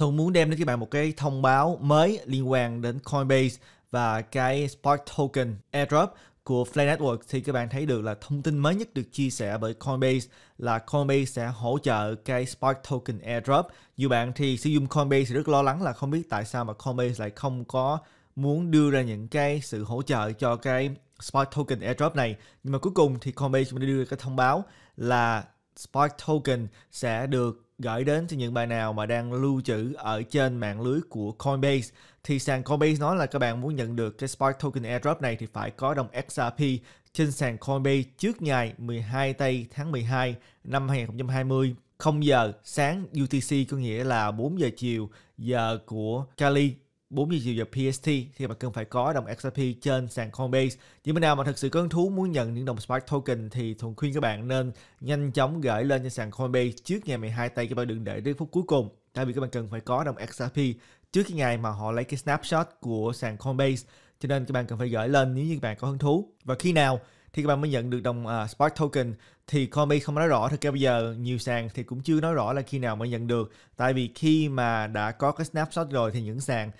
Thông muốn đem đến các bạn một cái thông báo mới liên quan đến Coinbase và cái Spark Token airdrop của Flare Network thì các bạn thấy được là thông tin mới nhất được chia sẻ bởi Coinbase là Coinbase sẽ hỗ trợ cái Spark Token airdrop. Nhiều bạn thì sử dụng Coinbase thì rất lo lắng là không biết tại sao mà Coinbase lại không có muốn đưa ra những cái sự hỗ trợ cho cái Spark Token airdrop này. Nhưng mà cuối cùng thì Coinbase mới đưa cái thông báo là Spark Token sẽ được gửi đến cho những bài nào mà đang lưu trữ ở trên mạng lưới của Coinbase thì sàn Coinbase nói là các bạn muốn nhận được cái Spark Token airdrop này thì phải có đồng XRP trên sàn Coinbase trước ngày 12 tây tháng 12 năm 2020 0 giờ sáng UTC có nghĩa là 4 giờ chiều giờ của Cali 4 giờ chiều giờ PST thì bạn cần phải có đồng XRP trên sàn Coinbase. Những bạn nào mà thực sự có hứng thú muốn nhận những đồng Spark Token thì Thuận khuyên các bạn nên nhanh chóng gửi lên trên sàn Coinbase trước ngày 12 tây các bạn đừng để đến phút cuối cùng. Tại vì các bạn cần phải có đồng XRP trước cái ngày mà họ lấy cái snapshot của sàn Coinbase cho nên các bạn cần phải gửi lên nếu như các bạn có hứng thú. Và khi nào thì các bạn mới nhận được đồng uh, à, Spark Token thì Coinbase không nói rõ Thì bây giờ nhiều sàn thì cũng chưa nói rõ là khi nào mới nhận được tại vì khi mà đã có cái snapshot rồi thì những sàn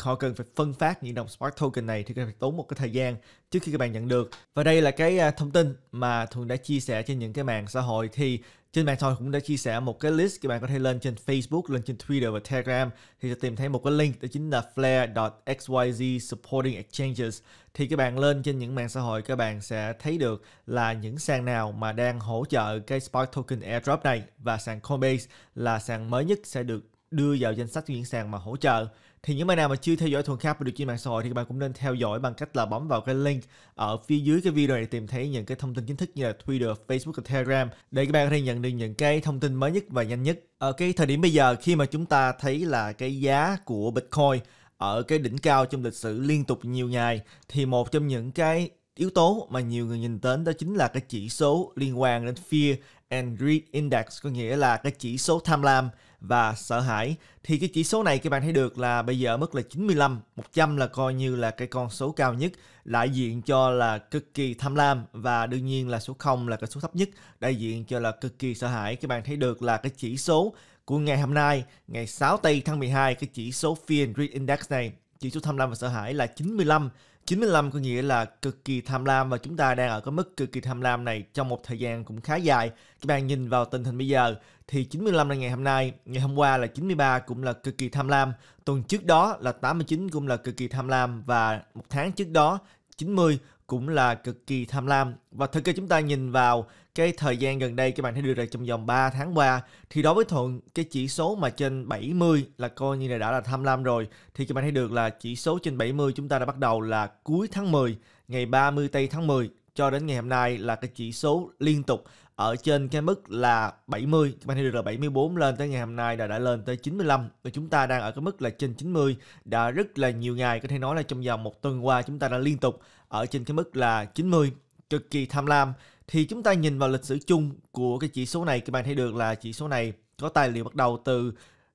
họ cần phải phân phát những đồng smart token này thì cần phải tốn một cái thời gian trước khi các bạn nhận được và đây là cái à, thông tin mà thường đã chia sẻ trên những cái mạng xã hội thì trên mạng xã hội cũng đã chia sẻ một cái list các bạn có thể lên trên Facebook, lên trên Twitter và Telegram thì sẽ tìm thấy một cái link đó chính là flare.xyz supporting exchanges thì các bạn lên trên những mạng xã hội các bạn sẽ thấy được là những sàn nào mà đang hỗ trợ cái Spark token airdrop này và sàn Coinbase là sàn mới nhất sẽ được đưa vào danh sách những sàn mà hỗ trợ thì những bạn nào mà chưa theo dõi thuần và được trên mạng xã hội thì các bạn cũng nên theo dõi bằng cách là bấm vào cái link ở phía dưới cái video này để tìm thấy những cái thông tin chính thức như là Twitter, Facebook và Telegram để các bạn có thể nhận được những cái thông tin mới nhất và nhanh nhất. Ở cái thời điểm bây giờ khi mà chúng ta thấy là cái giá của Bitcoin ở cái đỉnh cao trong lịch sử liên tục nhiều ngày thì một trong những cái yếu tố mà nhiều người nhìn đến đó chính là cái chỉ số liên quan đến fear and greed index có nghĩa là cái chỉ số tham lam và sợ hãi thì cái chỉ số này các bạn thấy được là bây giờ mức là 95 100 là coi như là cái con số cao nhất đại diện cho là cực kỳ tham lam và đương nhiên là số 0 là cái số thấp nhất đại diện cho là cực kỳ sợ hãi các bạn thấy được là cái chỉ số của ngày hôm nay ngày 6 tây tháng 12 cái chỉ số fear and greed index này chỉ số tham lam và sợ hãi là 95 95 có nghĩa là cực kỳ tham lam và chúng ta đang ở cái mức cực kỳ tham lam này trong một thời gian cũng khá dài. Các bạn nhìn vào tình hình bây giờ thì 95 là ngày hôm nay, ngày hôm qua là 93 cũng là cực kỳ tham lam, tuần trước đó là 89 cũng là cực kỳ tham lam và một tháng trước đó 90 cũng là cực kỳ tham lam và thực ra chúng ta nhìn vào cái thời gian gần đây các bạn thấy được là trong vòng 3 tháng qua thì đối với Thuận cái chỉ số mà trên 70 là coi như là đã là tham lam rồi thì các bạn thấy được là chỉ số trên 70 chúng ta đã bắt đầu là cuối tháng 10 ngày 30 tây tháng 10 cho đến ngày hôm nay là cái chỉ số liên tục ở trên cái mức là 70 thấy được là 74 lên tới ngày hôm nay đã đã lên tới 95 và chúng ta đang ở cái mức là trên 90 đã rất là nhiều ngày có thể nói là trong vòng một tuần qua chúng ta đã liên tục ở trên cái mức là 90 cực kỳ tham lam thì chúng ta nhìn vào lịch sử chung của cái chỉ số này các bạn thấy được là chỉ số này có tài liệu bắt đầu từ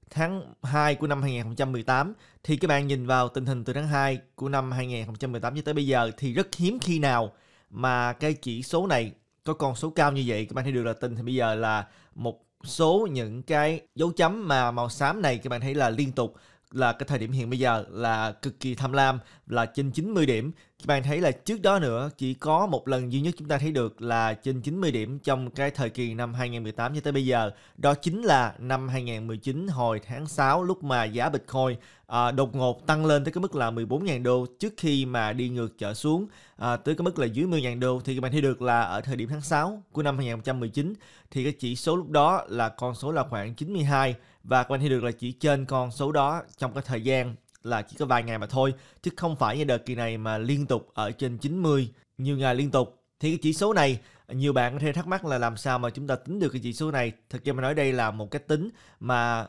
tháng 2 của năm 2018 thì các bạn nhìn vào tình hình từ tháng 2 của năm 2018 cho tới bây giờ thì rất hiếm khi nào mà cái chỉ số này có con số cao như vậy các bạn thấy được là tin thì bây giờ là một số những cái dấu chấm mà màu xám này các bạn thấy là liên tục là cái thời điểm hiện bây giờ là cực kỳ tham lam là trên 90 điểm bạn thấy là trước đó nữa chỉ có một lần duy nhất chúng ta thấy được là trên 90 điểm trong cái thời kỳ năm 2018 cho tới bây giờ. Đó chính là năm 2019 hồi tháng 6 lúc mà giá Bitcoin à, đột ngột tăng lên tới cái mức là 14.000 đô trước khi mà đi ngược trở xuống à, tới cái mức là dưới 10.000 đô thì các bạn thấy được là ở thời điểm tháng 6 của năm 2019 thì cái chỉ số lúc đó là con số là khoảng 92 và các bạn thấy được là chỉ trên con số đó trong cái thời gian là chỉ có vài ngày mà thôi chứ không phải như đợt kỳ này mà liên tục ở trên 90 nhiều ngày liên tục thì cái chỉ số này nhiều bạn có thể thắc mắc là làm sao mà chúng ta tính được cái chỉ số này thực ra mà nói đây là một cách tính mà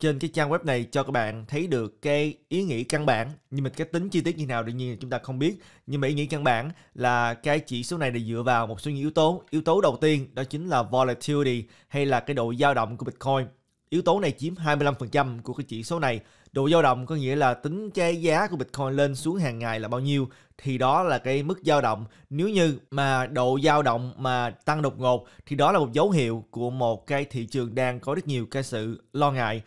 trên cái trang web này cho các bạn thấy được cái ý nghĩa căn bản nhưng mà cái tính chi tiết như nào đương nhiên chúng ta không biết nhưng mà ý nghĩa căn bản là cái chỉ số này là dựa vào một số những yếu tố yếu tố đầu tiên đó chính là volatility hay là cái độ dao động của bitcoin yếu tố này chiếm 25% của cái chỉ số này Độ dao động có nghĩa là tính cái giá của Bitcoin lên xuống hàng ngày là bao nhiêu thì đó là cái mức dao động. Nếu như mà độ dao động mà tăng đột ngột thì đó là một dấu hiệu của một cái thị trường đang có rất nhiều cái sự lo ngại.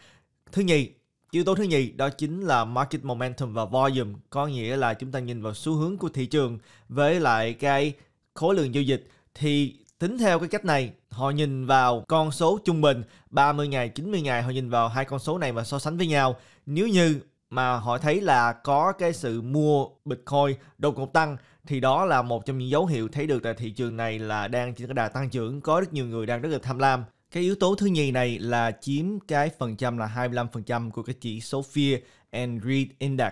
Thứ nhì, Yếu tố thứ nhì đó chính là market momentum và volume, có nghĩa là chúng ta nhìn vào xu hướng của thị trường với lại cái khối lượng giao dịch thì Tính theo cái cách này, họ nhìn vào con số trung bình 30 ngày, 90 ngày, họ nhìn vào hai con số này và so sánh với nhau. Nếu như mà họ thấy là có cái sự mua Bitcoin đột ngột tăng thì đó là một trong những dấu hiệu thấy được tại thị trường này là đang trên cái đà tăng trưởng, có rất nhiều người đang rất là tham lam. Cái yếu tố thứ nhì này là chiếm cái phần trăm là 25% của cái chỉ số Fear and Greed Index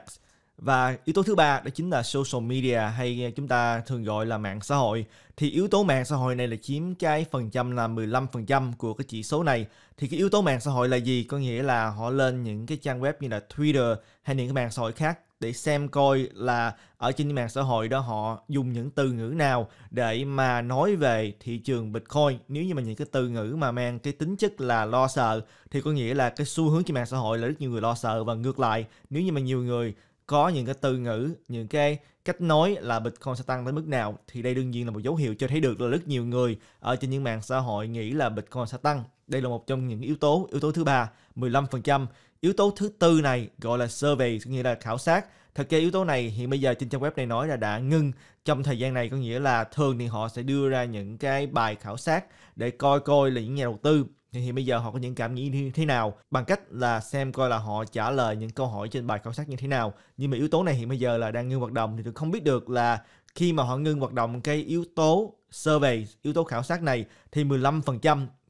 và yếu tố thứ ba đó chính là social media hay chúng ta thường gọi là mạng xã hội. Thì yếu tố mạng xã hội này là chiếm cái phần trăm là 15% của cái chỉ số này. Thì cái yếu tố mạng xã hội là gì? Có nghĩa là họ lên những cái trang web như là Twitter hay những cái mạng xã hội khác để xem coi là ở trên mạng xã hội đó họ dùng những từ ngữ nào để mà nói về thị trường Bitcoin. Nếu như mà những cái từ ngữ mà mang cái tính chất là lo sợ thì có nghĩa là cái xu hướng trên mạng xã hội là rất nhiều người lo sợ và ngược lại nếu như mà nhiều người có những cái từ ngữ những cái cách nói là Bitcoin sẽ tăng tới mức nào thì đây đương nhiên là một dấu hiệu cho thấy được là rất nhiều người ở trên những mạng xã hội nghĩ là Bitcoin sẽ tăng. Đây là một trong những yếu tố, yếu tố thứ ba, 15%. Yếu tố thứ tư này gọi là survey, nghĩa là khảo sát. Thật ra yếu tố này hiện bây giờ trên trang web này nói là đã ngưng trong thời gian này có nghĩa là thường thì họ sẽ đưa ra những cái bài khảo sát để coi coi là những nhà đầu tư thì bây giờ họ có những cảm nghĩ như thế nào bằng cách là xem coi là họ trả lời những câu hỏi trên bài khảo sát như thế nào nhưng mà yếu tố này hiện bây giờ là đang ngưng hoạt động thì tôi không biết được là khi mà họ ngưng hoạt động cái yếu tố survey yếu tố khảo sát này thì 15%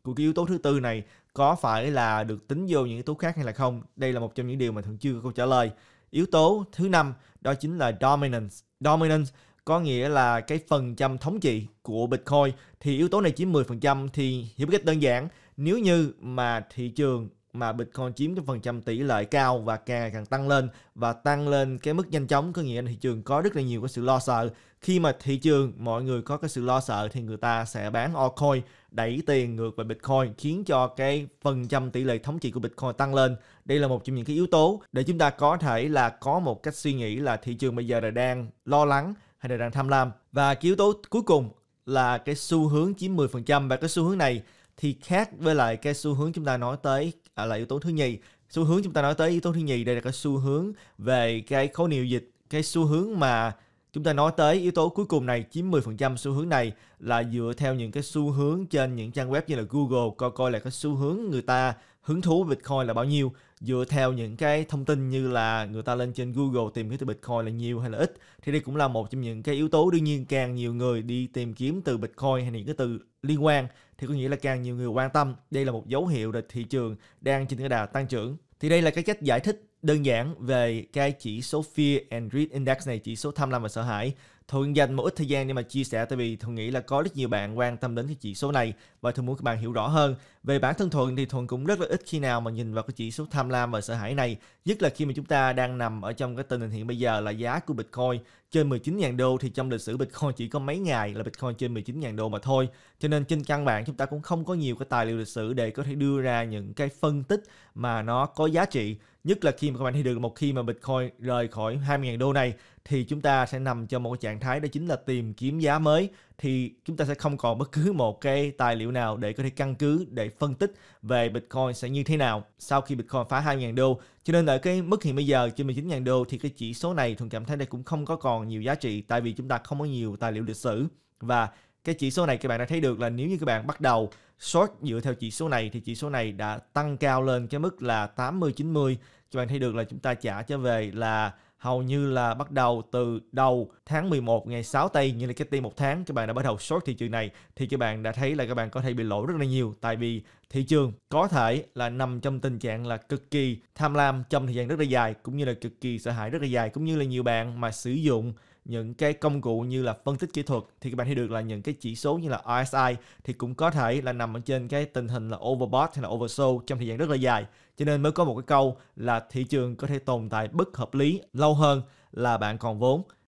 của cái yếu tố thứ tư này có phải là được tính vô những yếu tố khác hay là không đây là một trong những điều mà thường chưa có câu trả lời yếu tố thứ năm đó chính là dominance dominance có nghĩa là cái phần trăm thống trị của Bitcoin thì yếu tố này chiếm 10% thì hiểu cách đơn giản nếu như mà thị trường mà Bitcoin chiếm cái phần trăm tỷ lệ cao và càng càng tăng lên và tăng lên cái mức nhanh chóng có nghĩa là thị trường có rất là nhiều cái sự lo sợ khi mà thị trường mọi người có cái sự lo sợ thì người ta sẽ bán altcoin đẩy tiền ngược về Bitcoin khiến cho cái phần trăm tỷ lệ thống trị của Bitcoin tăng lên đây là một trong những cái yếu tố để chúng ta có thể là có một cách suy nghĩ là thị trường bây giờ là đang lo lắng hay là đang tham lam và cái yếu tố cuối cùng là cái xu hướng chiếm 10% và cái xu hướng này thì khác với lại cái xu hướng chúng ta nói tới à, là yếu tố thứ nhì xu hướng chúng ta nói tới yếu tố thứ nhì đây là cái xu hướng về cái khối niệu dịch cái xu hướng mà chúng ta nói tới yếu tố cuối cùng này chiếm 10% xu hướng này là dựa theo những cái xu hướng trên những trang web như là Google coi coi là cái xu hướng người ta hứng thú Bitcoin là bao nhiêu dựa theo những cái thông tin như là người ta lên trên Google tìm kiếm từ Bitcoin là nhiều hay là ít thì đây cũng là một trong những cái yếu tố đương nhiên càng nhiều người đi tìm kiếm từ Bitcoin hay những cái từ liên quan thì có nghĩa là càng nhiều người quan tâm đây là một dấu hiệu là thị trường đang trên cái đà tăng trưởng thì đây là cái cách giải thích đơn giản về cái chỉ số Fear and Greed Index này, chỉ số tham lam và sợ hãi. Thường dành một ít thời gian để mà chia sẻ tại vì Thuận nghĩ là có rất nhiều bạn quan tâm đến cái chỉ số này và Thuận muốn các bạn hiểu rõ hơn. Về bản thân Thuận thì Thuận cũng rất là ít khi nào mà nhìn vào cái chỉ số tham lam và sợ hãi này, nhất là khi mà chúng ta đang nằm ở trong cái tình hình hiện bây giờ là giá của Bitcoin trên 19.000 đô thì trong lịch sử Bitcoin chỉ có mấy ngày là Bitcoin trên 19.000 đô mà thôi. Cho nên trên căn bản chúng ta cũng không có nhiều cái tài liệu lịch sử để có thể đưa ra những cái phân tích mà nó có giá trị. Nhất là khi mà các bạn thấy được một khi mà Bitcoin rời khỏi 20.000 đô này thì chúng ta sẽ nằm trong một trạng thái đó chính là tìm kiếm giá mới thì chúng ta sẽ không còn bất cứ một cái tài liệu nào để có thể căn cứ để phân tích về Bitcoin sẽ như thế nào sau khi Bitcoin phá 2.000 đô. Cho nên ở cái mức hiện bây giờ trên 19.000 đô thì cái chỉ số này thường cảm thấy đây cũng không có còn nhiều giá trị tại vì chúng ta không có nhiều tài liệu lịch sử và cái chỉ số này các bạn đã thấy được là nếu như các bạn bắt đầu short dựa theo chỉ số này thì chỉ số này đã tăng cao lên cái mức là 80 90 các bạn thấy được là chúng ta trả trở về là hầu như là bắt đầu từ đầu tháng 11 ngày 6 tây như là cái tiên một tháng các bạn đã bắt đầu short thị trường này thì các bạn đã thấy là các bạn có thể bị lỗ rất là nhiều tại vì thị trường có thể là nằm trong tình trạng là cực kỳ tham lam trong thời gian rất là dài cũng như là cực kỳ sợ hãi rất là dài cũng như là nhiều bạn mà sử dụng những cái công cụ như là phân tích kỹ thuật thì các bạn thấy được là những cái chỉ số như là RSI thì cũng có thể là nằm ở trên cái tình hình là overbought hay là oversold trong thời gian rất là dài. Cho nên mới có một cái câu là thị trường có thể tồn tại bất hợp lý lâu hơn là bạn còn vốn.